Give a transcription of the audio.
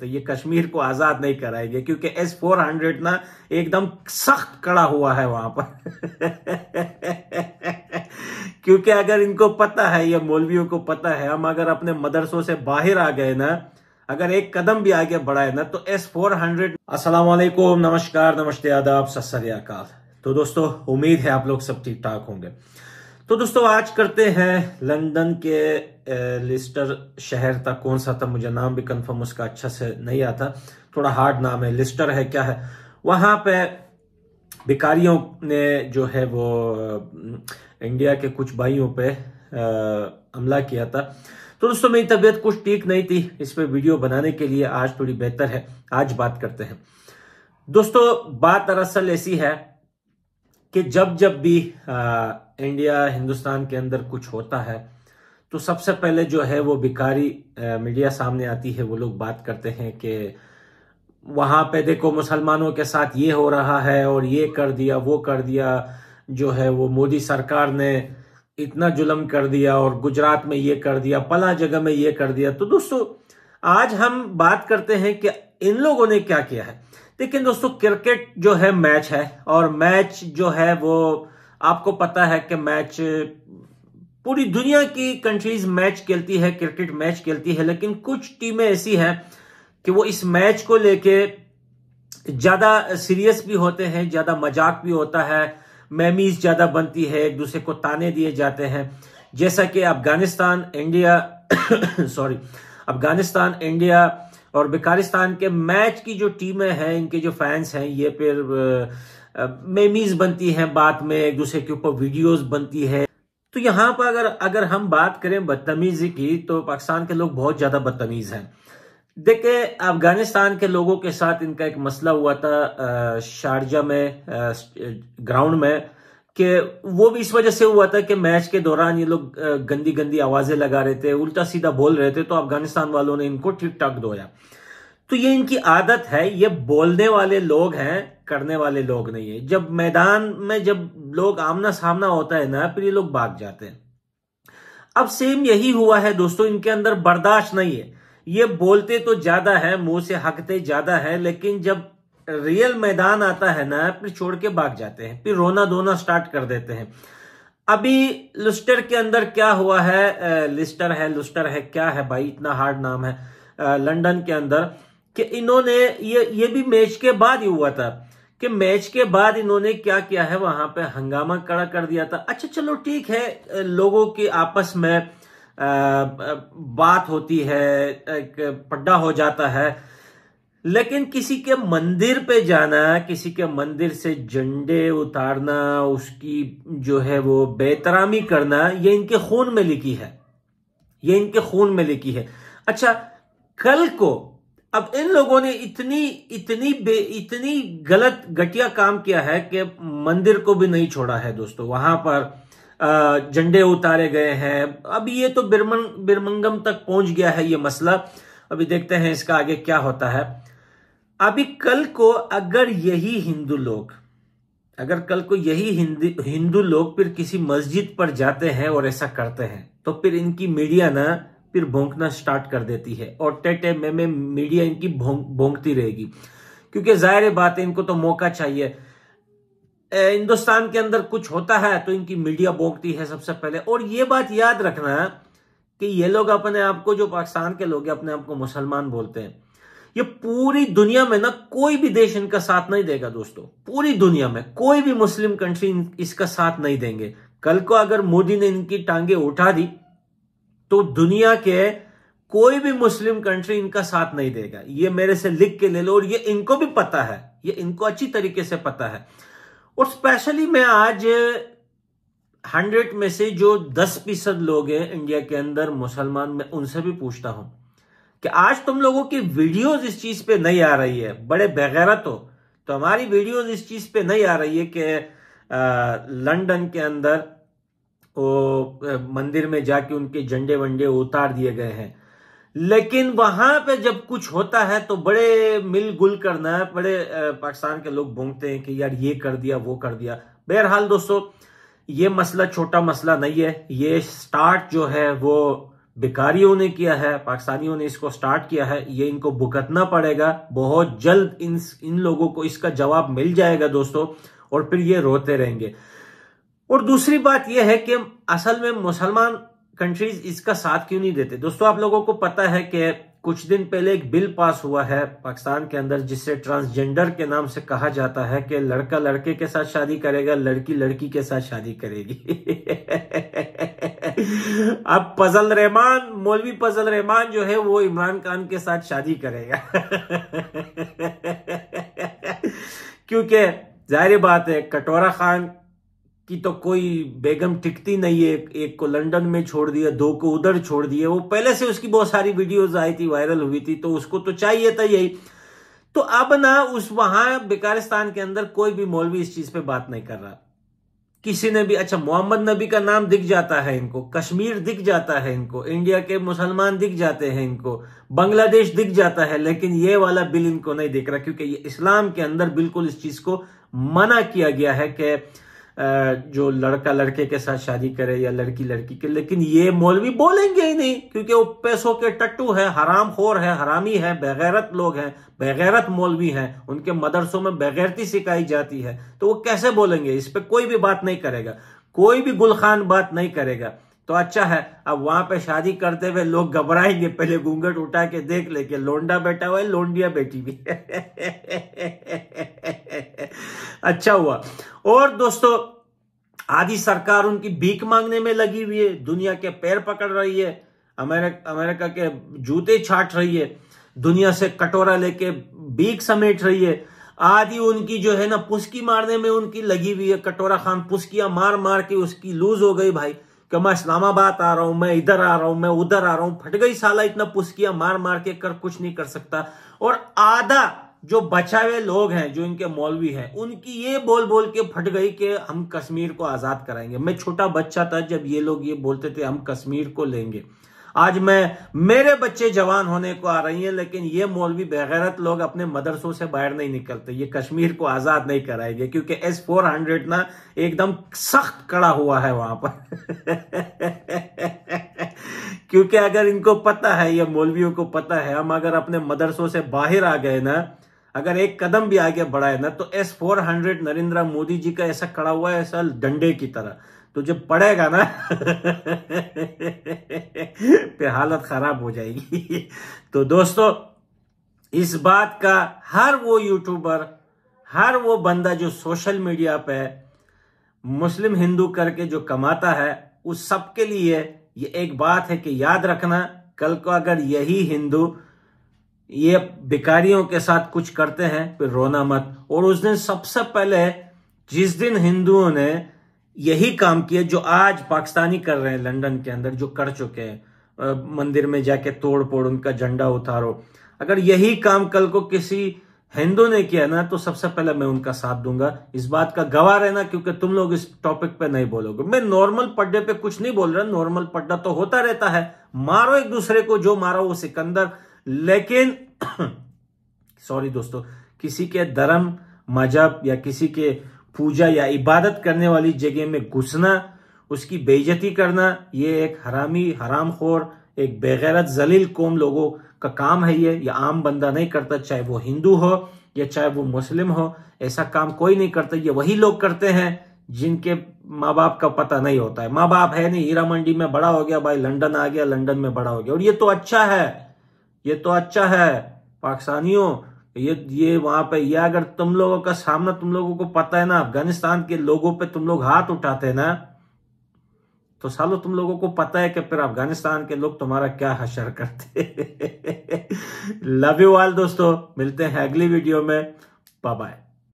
सकते तो ये कश्मीर को आजाद नहीं कराएंगे क्योंकि एस फोर हंड्रेड ना एकदम सख्त कड़ा हुआ है वहां पर क्योंकि अगर इनको पता है या मौलवियों को पता है हम अगर अपने मदरसों से बाहर आ गए ना अगर एक कदम भी आगे बढ़ाए ना तो एस फोर हंड्रेड असलम नमस्कार नमस्ते आदाब सत तो दोस्तों उम्मीद है आप लोग सब ठीक ठाक होंगे तो दोस्तों आज करते हैं लंदन के लिस्टर शहर था कौन सा था मुझे नाम भी कंफर्म उसका अच्छा से नहीं आता थोड़ा हार्ड नाम है लिस्टर है क्या है वहां पे भिकारियों ने जो है वो इंडिया के कुछ भाइयों पे हमला किया था तो दोस्तों मेरी तबीयत कुछ ठीक नहीं थी इस पर वीडियो बनाने के लिए आज थोड़ी बेहतर है आज बात करते हैं दोस्तों बात दरअसल ऐसी है कि जब जब भी आ, इंडिया हिंदुस्तान के अंदर कुछ होता है तो सबसे पहले जो है वो भिकारी मीडिया सामने आती है वो लोग बात करते हैं कि वहां पे देखो मुसलमानों के साथ ये हो रहा है और ये कर दिया वो कर दिया जो है वो मोदी सरकार ने इतना जुलम कर दिया और गुजरात में ये कर दिया पला जगह में ये कर दिया तो दोस्तों आज हम बात करते हैं कि इन लोगों ने क्या किया है लेकिन दोस्तों क्रिकेट जो है मैच है और मैच जो है वो आपको पता है कि मैच पूरी दुनिया की कंट्रीज मैच खेलती है क्रिकेट मैच खेलती है लेकिन कुछ टीमें ऐसी हैं कि वो इस मैच को लेके ज्यादा सीरियस भी होते हैं ज्यादा मजाक भी होता है मेमीज ज्यादा बनती है एक दूसरे को ताने दिए जाते हैं जैसा कि Afghanistan India sorry Afghanistan India और बेकारिस्तान के मैच की जो टीमें हैं इनके जो फैंस हैं ये फिर मेमीज बनती हैं बाद में एक दूसरे के ऊपर वीडियोस बनती है तो यहां पर अगर अगर हम बात करें बदतमीजी की तो पाकिस्तान के लोग बहुत ज़्यादा बदतमीज़ हैं देखे अफगानिस्तान के लोगों के साथ इनका एक मसला हुआ था शारजा में ग्राउंड में कि वो भी इस वजह से हुआ था कि मैच के दौरान ये लोग गंदी गंदी आवाजें लगा रहे थे उल्टा सीधा बोल रहे थे तो अफगानिस्तान वालों ने इनको ठीक ठाक धोया तो ये इनकी आदत है ये बोलने वाले लोग हैं करने वाले लोग नहीं है जब मैदान में जब लोग आमना सामना होता है ना फिर ये लोग भाग जाते हैं अब सेम यही हुआ है दोस्तों इनके अंदर बर्दाश्त नहीं है ये बोलते तो ज्यादा है मुंह से हकते ज्यादा है लेकिन जब रियल मैदान आता है ना फिर छोड़ के भाग जाते हैं फिर रोना धोना स्टार्ट कर देते हैं अभी लुस्टर के अंदर क्या हुआ है लिस्टर है लुस्टर है क्या है भाई इतना हार्ड नाम है लंडन के अंदर कि इन्होंने ये ये भी मैच के बाद ही हुआ था कि मैच के बाद इन्होंने क्या किया है वहां पे हंगामा खड़ा कर दिया था अच्छा चलो ठीक है लोगों के आपस में बात होती है पड्डा हो जाता है लेकिन किसी के मंदिर पे जाना किसी के मंदिर से झंडे उतारना उसकी जो है वो बेतरामी करना ये इनके खून में लिखी है ये इनके खून में लिखी है अच्छा कल को अब इन लोगों ने इतनी इतनी बे इतनी गलत घटिया काम किया है कि मंदिर को भी नहीं छोड़ा है दोस्तों वहां पर झंडे उतारे गए हैं अब ये तो बिरमंग बिरमंगम तक पहुंच गया है ये मसला अभी देखते हैं इसका आगे क्या होता है अभी कल को अगर यही हिंदू लोग अगर कल को यही हिंदू लोग फिर किसी मस्जिद पर जाते हैं और ऐसा करते हैं तो फिर इनकी मीडिया ना फिर भोंकना स्टार्ट कर देती है और टेटे में, में मीडिया इनकी भोंकती रहेगी क्योंकि जाहिर बात है इनको तो मौका चाहिए हिंदुस्तान के अंदर कुछ होता है तो इनकी मीडिया भोंकती है सबसे पहले और ये बात याद रखना कि ये लोग अपने आप को जो पाकिस्तान के लोग हैं अपने आप को मुसलमान बोलते हैं ये पूरी दुनिया में ना कोई भी देश इनका साथ नहीं देगा दोस्तों पूरी दुनिया में कोई भी मुस्लिम कंट्री इसका साथ नहीं देंगे कल को अगर मोदी ने इनकी टांगे उठा दी तो दुनिया के कोई भी मुस्लिम कंट्री इनका साथ नहीं देगा ये मेरे से लिख के ले लो और ये इनको भी पता है ये इनको अच्छी तरीके से पता है और स्पेशली मैं आज हंड्रेड में से जो दस फीसद लोग हैं इंडिया के अंदर मुसलमान मैं उनसे भी पूछता हूं कि आज तुम लोगों की वीडियोस इस चीज पे नहीं आ रही है बड़े बेगैरत हो तो हमारी वीडियोस इस चीज पे नहीं आ रही है कि लंदन के अंदर वो मंदिर में जाके उनके झंडे वंडे उतार दिए गए हैं लेकिन वहां पे जब कुछ होता है तो बड़े मिल गुल करना है बड़े पाकिस्तान के लोग भोंगते हैं कि यार ये कर दिया वो कर दिया बहरहाल दोस्तों ये मसला छोटा मसला नहीं है ये स्टार्ट जो है वो भिकारियों ने किया है पाकिस्तानियों ने इसको स्टार्ट किया है ये इनको भुगतना पड़ेगा बहुत जल्द इन इन लोगों को इसका जवाब मिल जाएगा दोस्तों और फिर ये रोते रहेंगे और दूसरी बात यह है कि असल में मुसलमान कंट्रीज इसका साथ क्यों नहीं देते दोस्तों आप लोगों को पता है कि कुछ दिन पहले एक बिल पास हुआ है पाकिस्तान के अंदर जिसे ट्रांसजेंडर के नाम से कहा जाता है कि लड़का लड़के के साथ शादी करेगा लड़की लड़की के साथ शादी करेगी अब फजल रहमान मौलवी फजल रहमान जो है वो इमरान खान के साथ शादी करेगा क्योंकि जाहिर बात है कटोरा खान की तो कोई बेगम टिकती नहीं है एक को लंदन में छोड़ दिया दो को उधर छोड़ दिया वो पहले से उसकी बहुत सारी वीडियोस आई थी वायरल हुई थी तो उसको तो चाहिए था यही तो अब ना उस वहां बेकारिस्तान के अंदर कोई भी मौलवी इस चीज पे बात नहीं कर रहा किसी ने भी अच्छा मोहम्मद नबी का नाम दिख जाता है इनको कश्मीर दिख जाता है इनको इंडिया के मुसलमान दिख जाते हैं इनको बांग्लादेश दिख जाता है लेकिन ये वाला बिल इनको नहीं दिख रहा क्योंकि ये इस्लाम के अंदर बिल्कुल इस चीज को मना किया गया है कि जो लड़का लड़के के साथ शादी करे या लड़की लड़की के लेकिन ये मौलवी बोलेंगे ही नहीं क्योंकि वो पैसों के टट्टू है हराम खोर है हरामी है बेगैरत लोग हैं बेगैरत मौलवी हैं उनके मदरसों में बेगैरती सिखाई जाती है तो वो कैसे बोलेंगे इस पर कोई भी बात नहीं करेगा कोई भी गुलखान बात नहीं करेगा तो अच्छा है अब वहां पे शादी करते हुए लोग घबराएंगे पहले घूंघट उठा के देख ले लोंडा बैठा हुआ है लोंडिया बेटी भी अच्छा हुआ और दोस्तों आधी सरकार उनकी भीख मांगने में लगी हुई है दुनिया के पैर पकड़ रही है अमेरिका अमेरिका के जूते छाट रही है दुनिया से कटोरा लेके भीख समेट रही है आधी उनकी जो है ना पुस्की मारने में उनकी लगी हुई है कटोरा खान पुस्कियां मार मार के उसकी लूज हो गई भाई कि मैं इस्लामाबाद आ रहा हूं मैं इधर आ रहा हूं मैं उधर आ रहा हूं फट गई साला इतना पुस्कियां मार मार के कर कुछ नहीं कर सकता और आधा जो बचा हुए लोग हैं जो इनके मौलवी हैं उनकी ये बोल बोल के फट गई कि हम कश्मीर को आज़ाद कराएंगे मैं छोटा बच्चा था जब ये लोग ये बोलते थे हम कश्मीर को लेंगे आज मैं मेरे बच्चे जवान होने को आ रही हैं लेकिन ये मौलवी बेगैरत लोग अपने मदरसों से बाहर नहीं निकलते ये कश्मीर को आज़ाद नहीं कराएंगे क्योंकि एस फोर हंड्रेड ना एकदम सख्त कड़ा हुआ है वहां पर क्योंकि अगर इनको पता है ये मौलवियों को पता है हम अगर अपने मदरसों से बाहर आ गए ना अगर एक कदम भी आगे बढ़ाए ना तो S four hundred Narendra Modi ji का ऐसा खड़ा हुआ है ऐसा डंडे की तरह तो जब पड़ेगा ना फिर हालत खराब हो जाएगी तो दोस्तों इस बात का हर वो यूट्यूबर हर वो बंदा जो सोशल मीडिया पे मुस्लिम हिंदू करके जो कमाता है उस सबके लिए ये एक बात है कि याद रखना कल को अगर यही हिंदू ये भिकारियों के साथ कुछ करते हैं फिर रोना मत और उस दिन सबसे पहले जिस दिन हिंदुओं ने यही काम किया जो आज पाकिस्तानी कर रहे हैं लंदन के अंदर जो कर चुके हैं मंदिर में जाके तोड़ फोड़ उनका झंडा उतारो अगर यही काम कल को किसी हिंदू ने किया ना तो सबसे पहले मैं उनका साथ दूंगा इस बात का गवाह रहना क्योंकि तुम लोग इस टॉपिक पे नहीं बोलोगे मैं नॉर्मल पड्डे पे कुछ नहीं बोल रहा नॉर्मल पड्डा तो होता रहता है मारो एक दूसरे को जो मारो वो सिकंदर लेकिन सॉरी दोस्तों किसी के धर्म मजहब या किसी के पूजा या इबादत करने वाली जगह में घुसना उसकी बेइज्जती करना ये एक हरामी हराम खोर एक बेगैरत जलील कौम लोगों का काम है ये या आम बंदा नहीं करता चाहे वो हिंदू हो या चाहे वो मुस्लिम हो ऐसा काम कोई नहीं करता ये वही लोग करते हैं जिनके माँ बाप का पता नहीं होता है माँ बाप है नहीं हीरा मंडी में बड़ा हो गया भाई लंदन आ गया लंदन में बड़ा हो गया और ये तो अच्छा है ये तो अच्छा है पाकिस्तानियों ये ये वहां पे ये अगर तुम लोगों का सामना तुम लोगों को पता है ना अफगानिस्तान के लोगों पे तुम लोग हाथ उठाते हैं ना तो सालो तुम लोगों को पता है कि फिर अफगानिस्तान के लोग तुम्हारा क्या हशर करते लव यू ऑल दोस्तों मिलते हैं अगली वीडियो में बाय बाय